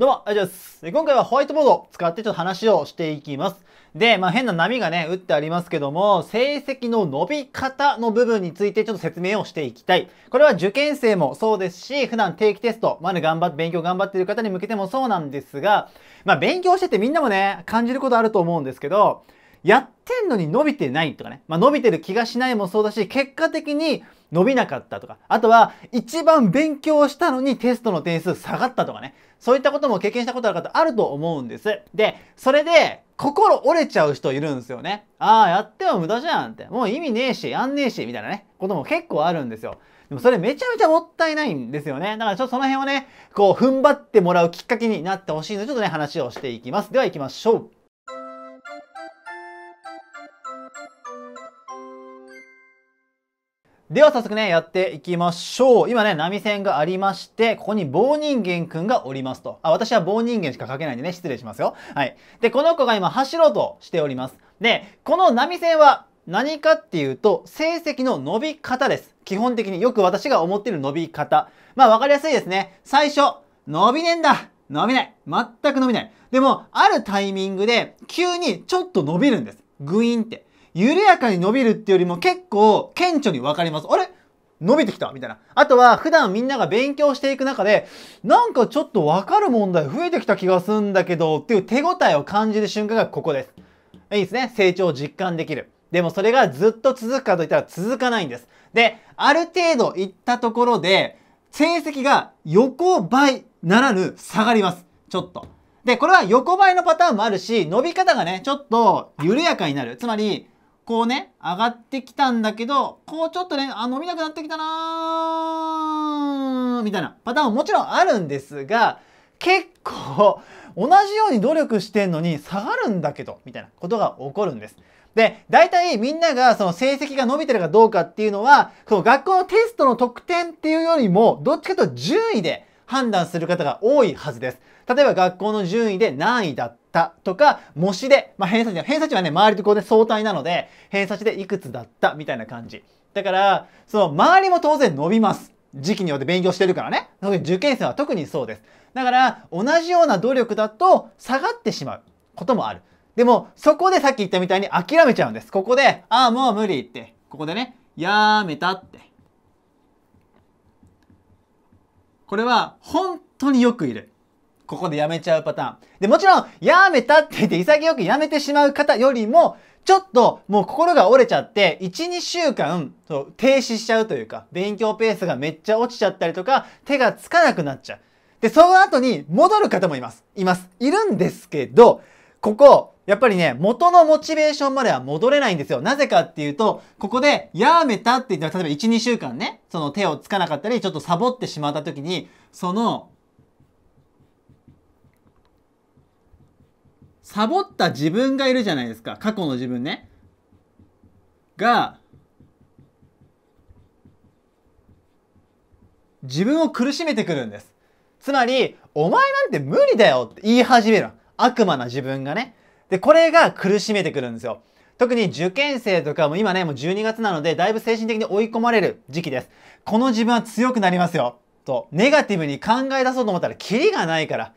どうも、ありがとうございます。今回はホワイトボードを使ってちょっと話をしていきます。で、まあ、変な波がね、打ってありますけども、成績の伸び方の部分についてちょっと説明をしていきたい。これは受験生もそうですし、普段定期テスト、まあね、頑張って、勉強頑張っている方に向けてもそうなんですが、まあ、勉強しててみんなもね、感じることあると思うんですけど、やってんのに伸びてないとかね、まあ、伸びてる気がしないもそうだし、結果的に伸びなかったとか、あとは一番勉強したのにテストの点数下がったとかね、そういったことも経験したことある方あると思うんです。で、それで心折れちゃう人いるんですよね。ああ、やっても無駄じゃんって、もう意味ねえし、やんねえし、みたいなね、ことも結構あるんですよ。でもそれめちゃめちゃもったいないんですよね。だからちょっとその辺をね、こう踏ん張ってもらうきっかけになってほしいので、ちょっとね、話をしていきます。では行きましょう。では早速ね、やっていきましょう。今ね、波線がありまして、ここに棒人間くんがおりますと。あ、私は棒人間しか書けないんでね、失礼しますよ。はい。で、この子が今走ろうとしております。で、この波線は何かっていうと、成績の伸び方です。基本的によく私が思ってる伸び方。まあ、わかりやすいですね。最初、伸びねえんだ伸びない全く伸びないでも、あるタイミングで、急にちょっと伸びるんです。グイーンって。緩やかに伸びるっていうよりも結構顕著にわかります。あれ伸びてきたみたいな。あとは普段みんなが勉強していく中で、なんかちょっとわかる問題増えてきた気がすんだけどっていう手応えを感じる瞬間がここです。いいですね。成長を実感できる。でもそれがずっと続くかといったら続かないんです。で、ある程度いったところで、成績が横ばいならぬ下がります。ちょっと。で、これは横ばいのパターンもあるし、伸び方がね、ちょっと緩やかになる。つまり、こうね、上がってきたんだけど、こうちょっとね、あ、伸びなくなってきたなーみたいなパターンももちろんあるんですが、結構、同じように努力してんのに下がるんだけど、みたいなことが起こるんです。で、大体みんながその成績が伸びてるかどうかっていうのは、その学校のテストの得点っていうよりも、どっちかというと順位で判断する方が多いはずです。例えば学校の順位で何位だっったとか、模試で、まあ、偏差値、は、偏差値はね、周りとこうで相対なので、偏差値でいくつだったみたいな感じ。だから、その周りも当然伸びます。時期によって勉強してるからね。受験生は特にそうです。だから、同じような努力だと下がってしまうこともある。でも、そこでさっき言ったみたいに諦めちゃうんです。ここで、ああ、もう無理って、ここでね、やめたって。これは本当によくいる。ここでやめちゃうパターン。で、もちろん、やめたって言って潔くやめてしまう方よりも、ちょっともう心が折れちゃって、1、2週間、そう停止しちゃうというか、勉強ペースがめっちゃ落ちちゃったりとか、手がつかなくなっちゃう。で、その後に戻る方もいます。います。いるんですけど、ここ、やっぱりね、元のモチベーションまでは戻れないんですよ。なぜかっていうと、ここで、やめたって言ったら、例えば1、2週間ね、その手をつかなかったり、ちょっとサボってしまった時に、そのサボった自分がいるじゃないですか過去の自分ねが自分を苦しめてくるんですつまりお前なんて無理だよって言い始める悪魔な自分がねでこれが苦しめてくるんですよ特に受験生とかも今ね、もう12月なので、だいぶ精神的に追い込まれる時期です。この自分は強くなりますよ。と、ネガティブに考え出そうと思ったら、キリがないから。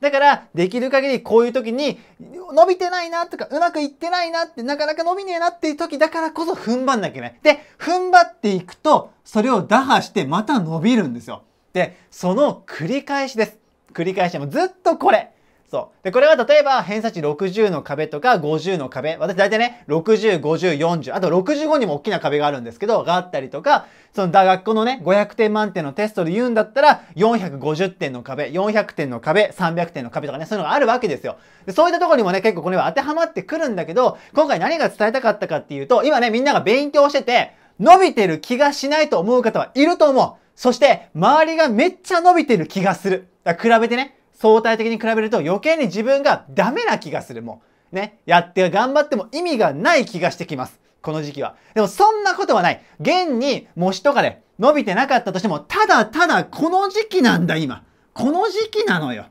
だから、できる限りこういう時に、伸びてないなとか、うまくいってないなって、なかなか伸びねえなっていう時だからこそ踏ん張んなきゃいけない。で、踏ん張っていくと、それを打破してまた伸びるんですよ。で、その繰り返しです。繰り返しもずっとこれ。そう。で、これは例えば偏差値60の壁とか50の壁。私大体ね、60、50、40。あと65にも大きな壁があるんですけど、があったりとか、その大学校のね、500点満点のテストで言うんだったら、450点の壁、400点の壁、300点の壁とかね、そういうのがあるわけですよ。でそういったところにもね、結構これは当てはまってくるんだけど、今回何が伝えたかったかっていうと、今ね、みんなが勉強してて、伸びてる気がしないと思う方はいると思う。そして、周りがめっちゃ伸びてる気がする。だから比べてね、相対的に比べると余計に自分がダメな気がする。もう。ね。やって頑張っても意味がない気がしてきます。この時期は。でもそんなことはない。現に模試とかで伸びてなかったとしても、ただただこの時期なんだ今。この時期なのよ。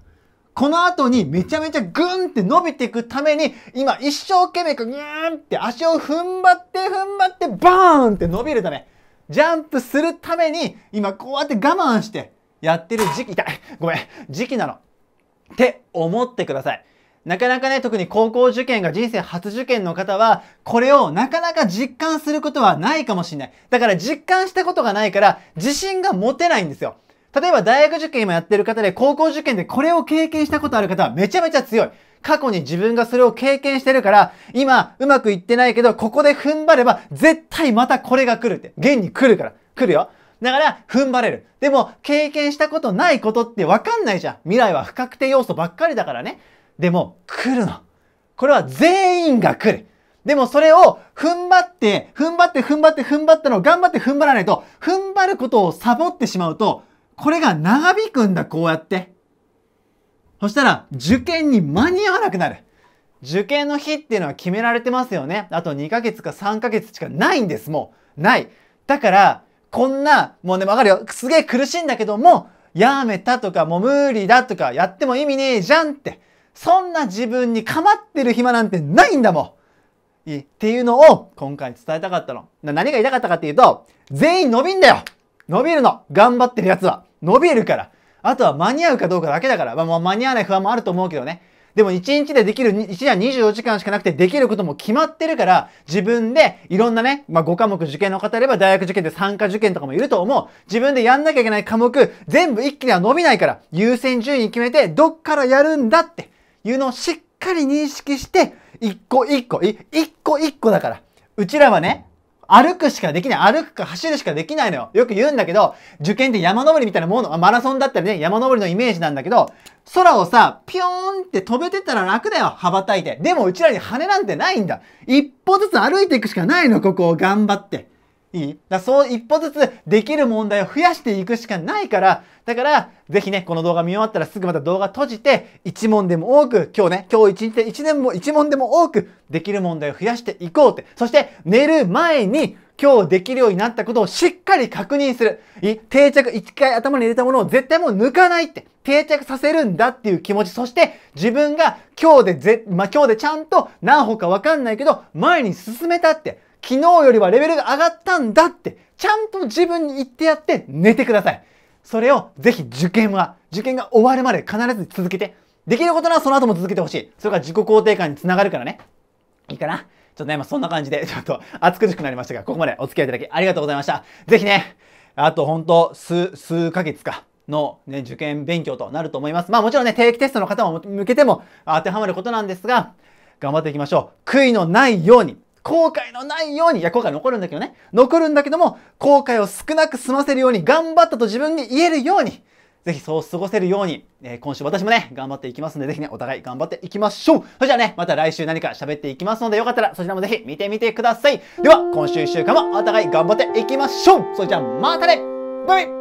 この後にめちゃめちゃグーンって伸びていくために、今一生懸命グーンって足を踏ん張って踏ん張ってバーンって伸びるため、ジャンプするために、今こうやって我慢してやってる時期、痛いごめん、時期なの。って思ってください。なかなかね、特に高校受験が人生初受験の方は、これをなかなか実感することはないかもしれない。だから実感したことがないから、自信が持てないんですよ。例えば大学受験今やってる方で、高校受験でこれを経験したことある方はめちゃめちゃ強い。過去に自分がそれを経験してるから、今うまくいってないけど、ここで踏ん張れば絶対またこれが来るって。現に来るから。来るよ。だから、踏ん張れる。でも、経験したことないことってわかんないじゃん。未来は不確定要素ばっかりだからね。でも、来るの。これは全員が来る。でもそれを踏ん張って、踏ん張って踏ん張って踏ん張ったのを頑張って踏ん張らないと、踏ん張ることをサボってしまうと、これが長引くんだ、こうやって。そしたら、受験に間に合わなくなる。受験の日っていうのは決められてますよね。あと2ヶ月か3ヶ月しかないんです、もう。ない。だから、こんな、もうね、わかるよ。すげえ苦しいんだけども、やめたとか、もう無理だとか、やっても意味ねえじゃんって。そんな自分に構ってる暇なんてないんだもん。いいっていうのを今回伝えたかったの。何が言いたかったかっていうと、全員伸びんだよ伸びるの頑張ってるやつは。伸びるから。あとは間に合うかどうかだけだから。まあ、もう間に合わない不安もあると思うけどね。でも1日でできる、1日は24時間しかなくてできることも決まってるから、自分でいろんなね、まあ、5科目受験の方いれば大学受験で参加受験とかもいると思う。自分でやんなきゃいけない科目、全部一気には伸びないから、優先順位決めて、どっからやるんだっていうのをしっかり認識して、一個一個、一個一個だから。うちらはね、歩くしかできない。歩くか走るしかできないのよ。よく言うんだけど、受験って山登りみたいなもの、マラソンだったりね、山登りのイメージなんだけど、空をさ、ピょーンって飛べてたら楽だよ。羽ばたいて。でもうちらに羽なんてないんだ。一歩ずつ歩いていくしかないの、ここを頑張って。いいだそう一歩ずつできる問題を増やしていくしかないから、だから、ぜひね、この動画見終わったらすぐまた動画閉じて、一問でも多く、今日ね、今日一日で一年も一問でも多く、できる問題を増やしていこうって。そして、寝る前に、今日できるようになったことをしっかり確認する。定着、一回頭に入れたものを絶対もう抜かないって。定着させるんだっていう気持ち。そして、自分が今日でぜ、まあ、今日でちゃんと何歩かわかんないけど、前に進めたって。昨日よりはレベルが上がったんだって、ちゃんと自分に言ってやって寝てください。それをぜひ受験は、受験が終わるまで必ず続けて、できることならその後も続けてほしい。それが自己肯定感につながるからね。いいかなちょっとね、今そんな感じで、ちょっと暑苦しくなりましたが、ここまでお付き合いいただきありがとうございました。ぜひね、あと本当数、数ヶ月か。の、ね、受験勉強となると思います。まあもちろんね、定期テストの方も向けても当てはまることなんですが、頑張っていきましょう。悔いのないように後悔のないように、いや、後悔残るんだけどね、残るんだけども、後悔を少なく済ませるように、頑張ったと自分に言えるように、ぜひそう過ごせるように、えー、今週私もね、頑張っていきますんで、ぜひね、お互い頑張っていきましょう。それじゃあね、また来週何か喋っていきますので、よかったらそちらもぜひ見てみてください。では、今週1週間もお互い頑張っていきましょう。それじゃあ、またねバイバイ